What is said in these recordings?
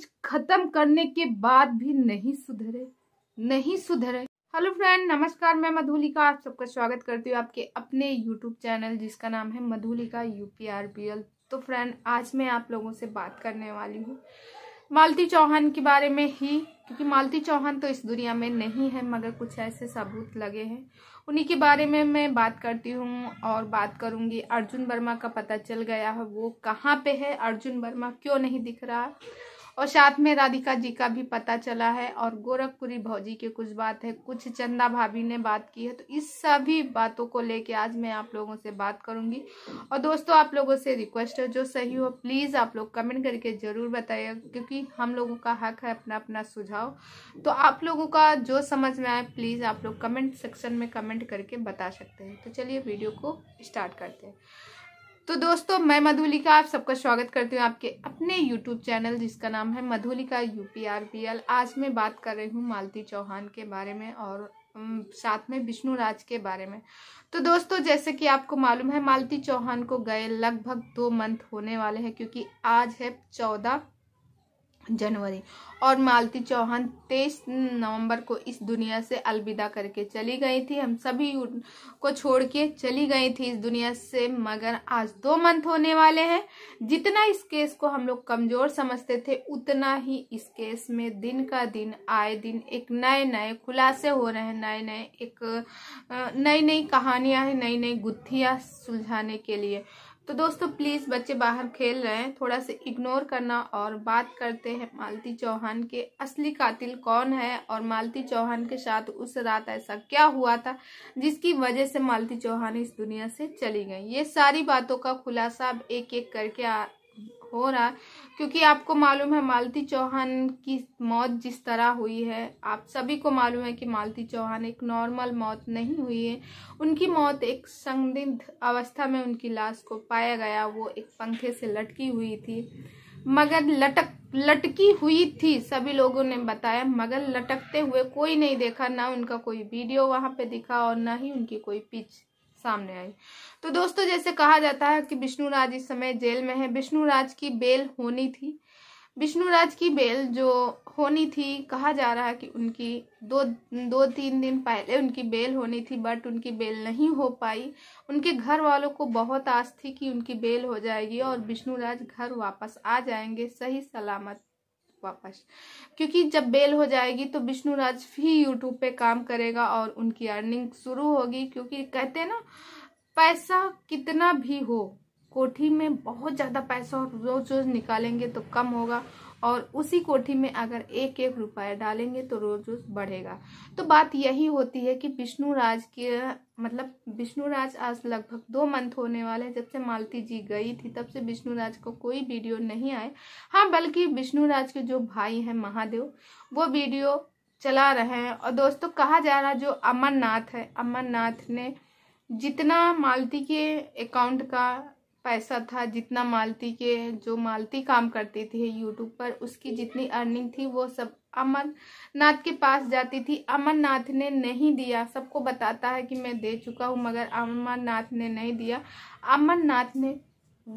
कुछ खत्म करने के बाद भी नहीं सुधरे नहीं सुधरे हेलो फ्रेंड नमस्कार मैं मधुलिका आप सबका स्वागत करती हूँ आपके अपने यूट्यूब चैनल जिसका नाम है Madhulika U P R L तो फ्रेंड आज मैं आप लोगों से बात करने वाली हूँ मालती चौहान के बारे में ही क्योंकि मालती चौहान तो इस दुनिया में नहीं है मगर कुछ ऐसे सबूत लगे हैं उन्हीं के बारे में मैं बात करती हूँ और बात करूँगी अर्जुन वर्मा का पता चल गया है वो कहाँ पे है अर्जुन वर्मा क्यों नहीं दिख रहा और साथ में राधिका जी का भी पता चला है और गोरखपुरी भौजी के कुछ बात है कुछ चंदा भाभी ने बात की है तो इस सभी बातों को लेके आज मैं आप लोगों से बात करूंगी और दोस्तों आप लोगों से रिक्वेस्ट है जो सही हो प्लीज़ आप लोग कमेंट करके ज़रूर बताइए क्योंकि हम लोगों का हक है अपना अपना सुझाव तो आप लोगों का जो समझ में आए प्लीज़ आप लोग कमेंट सेक्शन में कमेंट करके बता सकते हैं तो चलिए वीडियो को स्टार्ट करते हैं तो दोस्तों मैं मधुलिका आप सबका स्वागत करती हूँ आपके अपने YouTube चैनल जिसका नाम है Madhulika U P R P L आज मैं बात कर रही हूँ मालती चौहान के बारे में और साथ में विष्णु राज के बारे में तो दोस्तों जैसे कि आपको मालूम है मालती चौहान को गए लगभग दो मंथ होने वाले हैं क्योंकि आज है चौदह जनवरी और मालती चौहान तेईस नवंबर को इस दुनिया से अलविदा करके चली गई थी हम सभी को छोड़ के चली गई थी इस दुनिया से मगर आज दो मंथ होने वाले हैं जितना इस केस को हम लोग कमज़ोर समझते थे उतना ही इस केस में दिन का दिन आए दिन एक नए नए खुलासे हो रहे हैं नए नए एक नई नई कहानियां हैं नई नई गुत्थियाँ सुलझाने के लिए तो दोस्तों प्लीज़ बच्चे बाहर खेल रहे हैं थोड़ा सा इग्नोर करना और बात करते हैं मालती चौहान के असली कातिल कौन है और मालती चौहान के साथ उस रात ऐसा क्या हुआ था जिसकी वजह से मालती चौहान इस दुनिया से चली गई ये सारी बातों का खुलासा अब एक एक करके हो रहा है क्योंकि आपको मालूम है मालती चौहान की मौत जिस तरह हुई है आप सभी को मालूम है कि मालती चौहान एक नॉर्मल मौत नहीं हुई है उनकी मौत एक संदिग्ध अवस्था में उनकी लाश को पाया गया वो एक पंखे से लटकी हुई थी मगर लटक लटकी हुई थी सभी लोगों ने बताया मगर लटकते हुए कोई नहीं देखा ना उनका कोई वीडियो वहाँ पे दिखा और ना ही उनकी कोई पिच सामने आई तो दोस्तों जैसे कहा जाता है कि विष्णु राज इस समय जेल में है विष्णु राज की बेल होनी थी विष्णु राज की बेल जो होनी थी कहा जा रहा है कि उनकी दो दो तीन दिन पहले उनकी बेल होनी थी बट उनकी बेल नहीं हो पाई उनके घर वालों को बहुत आस थी कि उनकी बेल हो जाएगी और विष्णु राज घर वापस आ जाएंगे सही सलामत वापस क्योंकि जब बेल हो जाएगी तो विष्णु राज भी यूट्यूब पे काम करेगा और उनकी अर्निंग शुरू होगी क्योंकि कहते हैं ना पैसा कितना भी हो कोठी में बहुत ज़्यादा पैसा रोज रोज निकालेंगे तो कम होगा और उसी कोठी में अगर एक एक रुपया डालेंगे तो रोज रोज बढ़ेगा तो बात यही होती है कि विष्णु राज के मतलब विष्णु राज आज लगभग दो मंथ होने वाले हैं जब से मालती जी गई थी तब से विष्णु राज को कोई वीडियो नहीं आए हाँ बल्कि विष्णु राज के जो भाई हैं महादेव वो वीडियो चला रहे हैं और दोस्तों कहा जा रहा जो अमरनाथ है अमरनाथ ने जितना मालती के अकाउंट का पैसा था जितना मालती के जो मालती काम करती थी यूट्यूब पर उसकी जितनी अर्निंग थी वो सब अमरनाथ के पास जाती थी अमरनाथ ने नहीं दिया सबको बताता है कि मैं दे चुका हूँ मगर अमरनाथ ने नहीं दिया अमरनाथ ने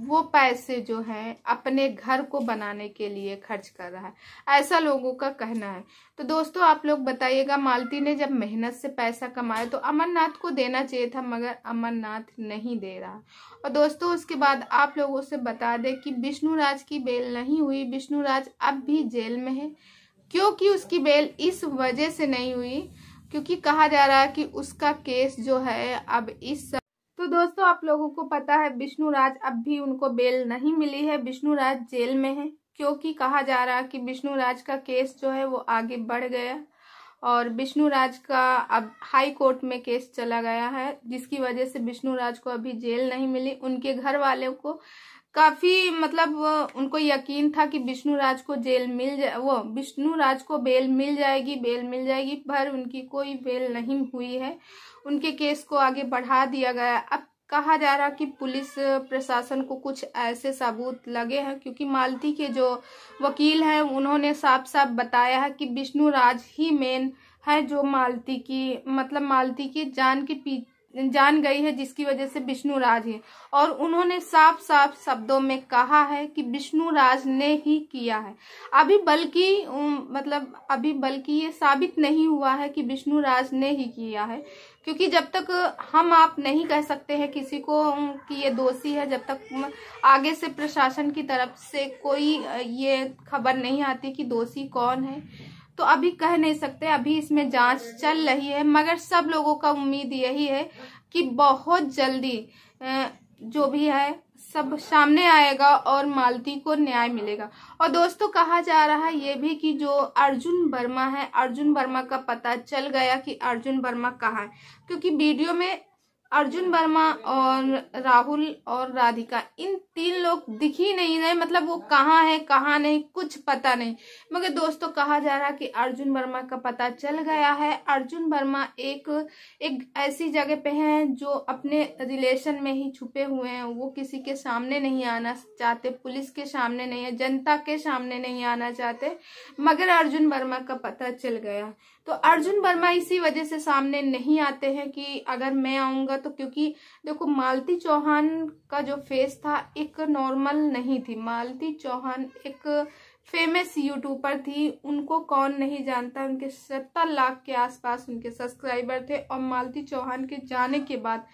वो पैसे जो हैं अपने घर को बनाने के लिए खर्च कर रहा है ऐसा लोगों का कहना है तो दोस्तों आप लोग बताइएगा मालती ने जब मेहनत से पैसा कमाया तो अमरनाथ को देना चाहिए था मगर अमरनाथ नहीं दे रहा और दोस्तों उसके बाद आप लोगों से बता दें कि विष्णुराज की बेल नहीं हुई विष्णुराज अब भी जेल में है क्योंकि उसकी बेल इस वजह से नहीं हुई क्योंकि कहा जा रहा है कि उसका केस जो है अब इस तो दोस्तों आप लोगों को पता है विष्णु राज अब भी उनको बेल नहीं मिली है विष्णु राज जेल में है क्योंकि कहा जा रहा है कि विष्णु राज का केस जो है वो आगे बढ़ गया और विष्णु राज का अब हाई कोर्ट में केस चला गया है जिसकी वजह से विष्णु राज को अभी जेल नहीं मिली उनके घर वालों को काफी मतलब उनको यकीन था कि विष्णु राज को जेल मिल जाए वो विष्णु राज को बेल मिल जाएगी बेल मिल जाएगी पर उनकी कोई बेल नहीं हुई है उनके केस को आगे बढ़ा दिया गया अब कहा जा रहा कि पुलिस प्रशासन को कुछ ऐसे सबूत लगे हैं क्योंकि मालती के जो वकील हैं उन्होंने साफ साफ बताया है कि विष्णु राज ही मेन है जो मालती की मतलब मालती की जान के पीछे जान गई है जिसकी वजह से विष्णु राज है और उन्होंने साफ साफ शब्दों में कहा है कि विष्णु राज ने ही किया है अभी बल्कि मतलब अभी बल्कि ये साबित नहीं हुआ है कि विष्णु राज ने ही किया है क्योंकि जब तक हम आप नहीं कह सकते हैं किसी को कि ये दोषी है जब तक आगे से प्रशासन की तरफ से कोई ये खबर नहीं आती कि दोषी कौन है तो अभी कह नहीं सकते अभी इसमें जांच चल रही है मगर सब लोगों का उम्मीद यही है कि बहुत जल्दी जो भी है सब सामने आएगा और मालती को न्याय मिलेगा और दोस्तों कहा जा रहा है ये भी कि जो अर्जुन वर्मा है अर्जुन वर्मा का पता चल गया कि अर्जुन वर्मा कहाँ है क्योंकि वीडियो में अर्जुन वर्मा और राहुल और राधिका इन तीन लोग दिख ही नहीं रहे मतलब वो कहाँ है कहाँ नहीं कुछ पता नहीं मगर दोस्तों कहा जा रहा कि अर्जुन वर्मा का पता चल गया है अर्जुन वर्मा एक एक ऐसी जगह पे हैं जो अपने रिलेशन में ही छुपे हुए हैं वो किसी के सामने नहीं आना चाहते पुलिस के सामने नहीं है जनता के सामने नहीं आना चाहते मगर अर्जुन वर्मा का पता चल गया तो अर्जुन वर्मा इसी वजह से सामने नहीं आते हैं कि अगर मैं आऊंगा तो क्योंकि देखो मालती चौहान का जो फेस था एक नॉर्मल नहीं थी मालती चौहान एक फेमस यूट्यूबर थी उनको कौन नहीं जानता उनके सत्तर लाख के आसपास उनके सब्सक्राइबर थे और मालती चौहान के जाने के बाद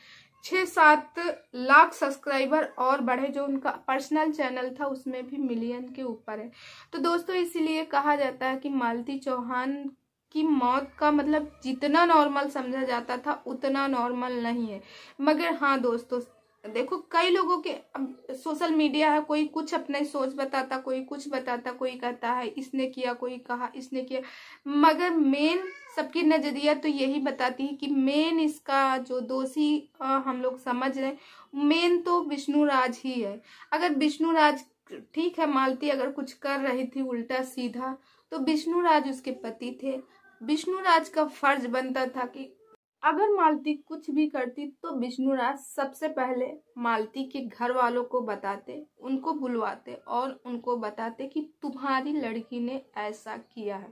छः सात लाख सब्सक्राइबर और बढ़े जो उनका पर्सनल चैनल था उसमें भी मिलियन के ऊपर है तो दोस्तों इसीलिए कहा जाता है कि मालती चौहान की मौत का मतलब जितना नॉर्मल समझा जाता था उतना नॉर्मल नहीं है मगर हाँ दोस्तों देखो कई लोगों के अब सोशल मीडिया है कोई कुछ अपने सोच बताता कोई कुछ बताता कोई कहता है इसने किया कोई कहा इसने किया मगर मेन सबकी नज़रिया तो यही बताती है कि मेन इसका जो दोषी हम लोग समझ रहे हैं मेन तो विष्णु राज ही है अगर विष्णु राज ठीक है मालती अगर कुछ कर रही थी उल्टा सीधा तो विष्णु राज उसके पति थे विष्णुराज का फर्ज बनता था कि अगर मालती कुछ भी करती तो विष्णुराज सबसे पहले मालती के घर वालों को बताते उनको बुलवाते और उनको बताते कि तुम्हारी लड़की ने ऐसा किया है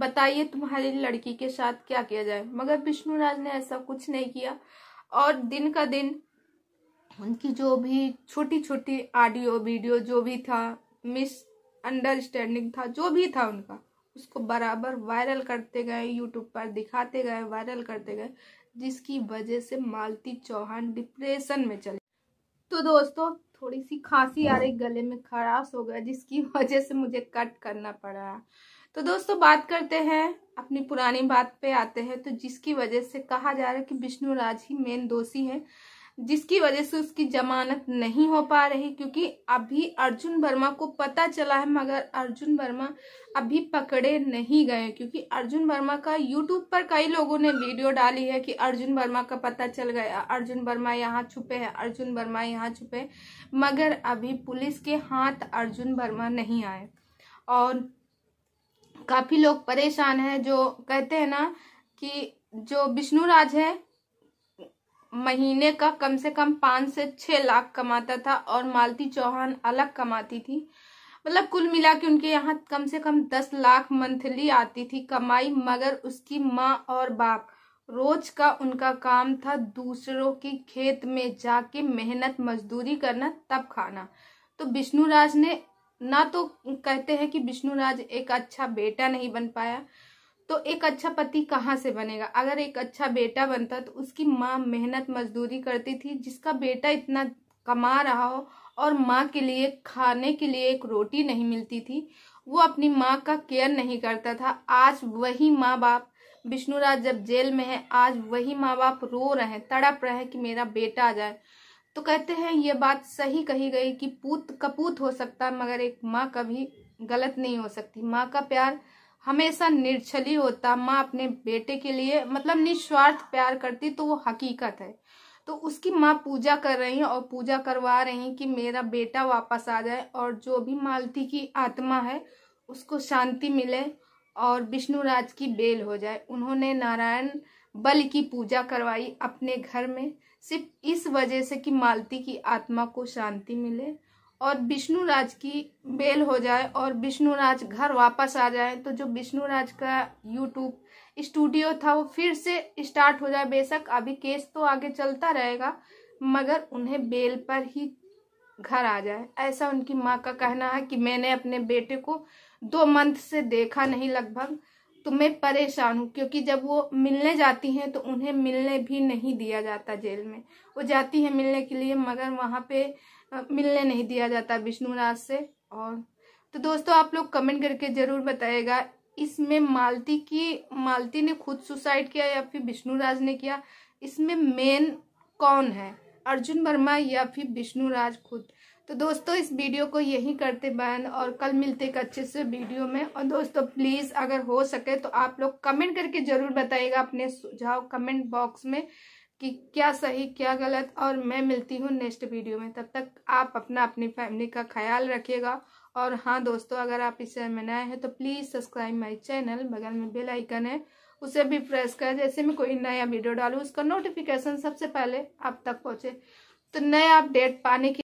बताइए तुम्हारी लड़की के साथ क्या किया जाए मगर विष्णुराज ने ऐसा कुछ नहीं किया और दिन का दिन उनकी जो भी छोटी छोटी ऑडियो वीडियो जो भी था मिस अंडरस्टैंडिंग था जो भी था उनका उसको बराबर वायरल करते गए यूट्यूब पर दिखाते गए वायरल करते गए जिसकी वजह से मालती चौहान डिप्रेशन में चले तो दोस्तों थोड़ी सी खांसी आ रही गले में खराश हो गया जिसकी वजह से मुझे कट करना पड़ा तो दोस्तों बात करते हैं अपनी पुरानी बात पे आते हैं तो जिसकी वजह से कहा जा रहा है कि विष्णु राज ही मेन दोषी है जिसकी वजह से उसकी जमानत नहीं हो पा रही क्योंकि अभी अर्जुन वर्मा को पता चला है मगर अर्जुन वर्मा अभी पकड़े नहीं गए क्योंकि अर्जुन वर्मा का यूट्यूब पर कई लोगों ने वीडियो डाली है कि अर्जुन वर्मा का पता चल गया अर्जुन वर्मा यहाँ छुपे हैं अर्जुन वर्मा यहाँ छुपे मगर अभी पुलिस के हाथ अर्जुन वर्मा नहीं आए और काफ़ी लोग परेशान हैं जो कहते हैं ना कि जो विष्णु राज है महीने का कम से कम पाँच से छः लाख कमाता था और मालती चौहान अलग कमाती थी मतलब कुल मिला के उनके यहाँ कम से कम दस लाख मंथली आती थी कमाई मगर उसकी माँ और बाप रोज का उनका काम था दूसरों के खेत में जाके मेहनत मजदूरी करना तब खाना तो विष्णुराज ने ना तो कहते हैं कि विष्णुराज एक अच्छा बेटा नहीं बन पाया तो एक अच्छा पति कहाँ से बनेगा अगर एक अच्छा बेटा बनता तो उसकी माँ मेहनत मजदूरी करती थी जिसका बेटा इतना कमा रहा हो और माँ के लिए खाने के लिए एक रोटी नहीं मिलती थी वो अपनी माँ का केयर नहीं करता था आज वही माँ बाप विष्णु राज जब जेल में है आज वही माँ बाप रो रहे हैं तड़प रहे हैं कि मेरा बेटा आ जाए तो कहते हैं ये बात सही कही गई कि पूत कपूत हो सकता है मगर एक माँ कभी गलत नहीं हो सकती माँ का प्यार हमेशा निर्छली होता माँ अपने बेटे के लिए मतलब निस्वार्थ प्यार करती तो वो हकीकत है तो उसकी माँ पूजा कर रही है और पूजा करवा रही है कि मेरा बेटा वापस आ जाए और जो भी मालती की आत्मा है उसको शांति मिले और विष्णु राज की बेल हो जाए उन्होंने नारायण बल की पूजा करवाई अपने घर में सिर्फ इस वजह से कि मालती की आत्मा को शांति मिले और विष्णु राज की बेल हो जाए और विष्णु राज घर वापस आ जाए तो जो विष्णु राज का यूट्यूब स्टूडियो था वो फिर से स्टार्ट हो जाए बेशक अभी केस तो आगे चलता रहेगा मगर उन्हें बेल पर ही घर आ जाए ऐसा उनकी माँ का कहना है कि मैंने अपने बेटे को दो मंथ से देखा नहीं लगभग तो मैं परेशान हूँ क्योंकि जब वो मिलने जाती हैं तो उन्हें मिलने भी नहीं दिया जाता जेल में वो जाती है मिलने के लिए मगर वहाँ पे मिलने नहीं दिया जाता विष्णु राज से और तो दोस्तों आप लोग कमेंट करके जरूर बताएगा इसमें मालती की मालती ने खुद सुसाइड किया या फिर विष्णु राज ने किया इसमें मेन कौन है अर्जुन वर्मा या फिर विष्णु राज खुद तो दोस्तों इस वीडियो को यहीं करते बंद और कल मिलते एक अच्छे से वीडियो में और दोस्तों प्लीज़ अगर हो सके तो आप लोग कमेंट करके ज़रूर बताइएगा अपने सुझाव कमेंट बॉक्स में कि क्या सही क्या गलत और मैं मिलती हूँ नेक्स्ट वीडियो में तब तक आप अपना अपनी फैमिली का ख्याल रखिएगा और हाँ दोस्तों अगर आप इस चैनल में नए हैं तो प्लीज़ सब्सक्राइब माय चैनल बगल में बेल आइकन है उसे भी प्रेस करें जैसे मैं कोई नया वीडियो डालूँ उसका नोटिफिकेशन सबसे पहले आप तक पहुँचे तो नए अपडेट पाने के